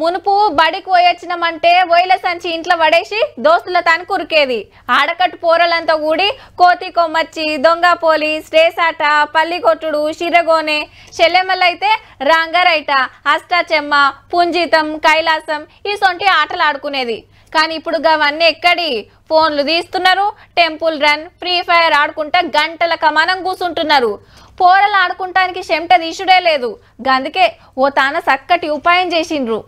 మునుపు బడికి పోయొచ్చినామంటే ఒయిల సంచి ఇంట్లో పడేసి దోస్తుల తాను కురికేది ఆడకట్టు పోరలంతా కూడి కోతి కొమ్మచ్చి దొంగ పోలి శ్రేసాట పల్లి కొట్టుడు షిరగోనే షెల్లెమల్లైతే అష్టాచెమ్మ పుంజితం కైలాసం ఈ సొంటి ఆటలు ఆడుకునేది కానీ ఇప్పుడు అవన్నీ ఎక్కడి ఫోన్లు తీస్తున్నారు టెంపుల్ రన్ ఫ్రీ ఫైర్ ఆడుకుంటా గంటల కమానం కూర్చుంటున్నారు పోరలు ఆడుకుంటానికి చెమట తీసుడే లేదు అందుకే ఓ తాన చక్కటి ఉపాయం చేసిండ్రు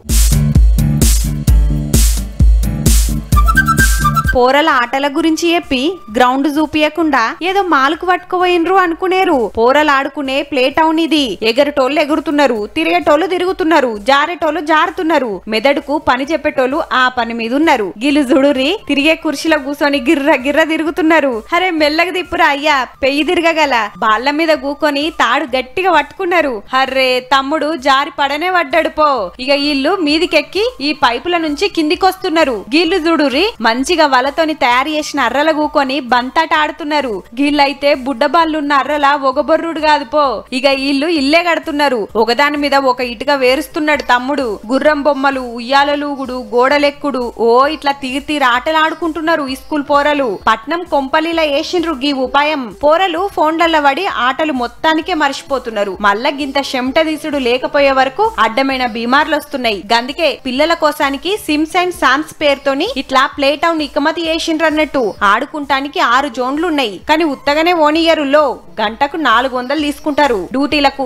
పోరల ఆటల గురించి చెప్పి గ్రౌండ్ చూపియకుండా ఏదో మాలకు పట్టుకుపోయినరు అనుకునేరు పోరలు ఆడుకునే ప్లే టౌన్ ఇది ఎగరటోళ్ళు ఎగురుతున్నారు తిరిగేటోళ్ళు తిరుగుతున్నారు జారేటోళ్ళు జారుతున్నారు మెదడుకు పని చెప్పేటోళ్ళు ఆ పని మీద ఉన్నారు గిలు జుడురి తిరిగే కుర్చీలో కూర్చొని గిర్ర గిర్ర తిరుగుతున్నారు అరే మెల్లగ దిప్పురా అయ్యా పెయ్యి తిరగగల బాళ్ల మీద కూకొని తాడు గట్టిగా పట్టుకున్నారు హర్రే తమ్ముడు జారి పడనే పడ్డాడు పో ఇక వీళ్ళు మీదికెక్కి ఈ పైపుల నుంచి కిందికొస్తున్నారు గీళ్ళు జుడురి మంచిగా వలతోని తయారు చేసిన అర్రల కూకొని బంతాట ఆడుతున్నారు గీళ్ళైతే బుడ్డబాళ్ళున్న అర్రల ఒగబొర్రుడు కాదు పో ఇక వీళ్ళు ఇల్లే కడుతున్నారు ఒకదాని మీద ఒక ఇటుక వేరుస్తున్నాడు తమ్ముడు గుర్రం బొమ్మలు ఉయ్యాలలూగుడు గోడలెక్కుడు ఓ ఇట్లా తీరు తీరు ఆటలాడుకుంటున్నారు ఈ స్కూల్ పోరలు పట్నం కొంపలిలా వేసిండ్రు గీ ఉపాయం పోరలు ఫోన్ల పడి ఆటలు మొత్తానికే మర్చిపోతున్నారు మల్ల గింత శమట తీసుడు లేకపోయే వరకు అడ్డమైన బీమార్లు వస్తున్నాయి గందుకే పిల్లల కోసానికి సిమ్స్ అండ్ సామ్స్ పేరుతోని ఇట్లా ప్లే టౌన్ ఇకమ చేసిండ్రు అన్నట్టు ఆడుకుంటానికి ఆరు జోన్లు ఉన్నాయి కానీ ఉత్తగానే ఓనియరులో గంటకు నాలుగు వందలు తీసుకుంటారు డ్యూటీలకు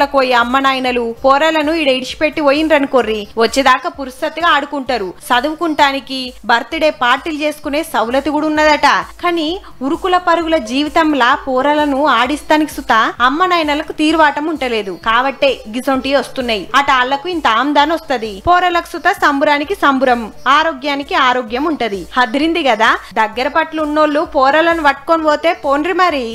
లకు పోయి అమ్మ నాయనలు పోరాలను ఈడ ఇడిచిపెట్టి పోయినరనుకోర్రి వచ్చేదాకా పురుసత్తుగా ఆడుకుంటారు చదువుకుంటానికి బర్త్డే పార్టీలు చేసుకునే సౌలతి కూడా ఉన్నదట కానీ ఉరుకుల పరుగుల జీవితంలా పోరాలను ఆడిస్తానికి సుత అమ్మ నాయనలకు తీరువాటం ఉంటలేదు కాబట్టే గిజొంటి వస్తున్నాయి అటు ఆళ్లకు ఇంత ఆమ్దాన్ వస్తది పోరలకు సుత సంబురానికి సంబురం ఆరోగ్యానికి ఆరోగ్యం ఉంటది అదిరింది కదా దగ్గర పట్లు ఉన్నోళ్ళు పోరలను పట్టుకొని పోతే పోన్రి మరి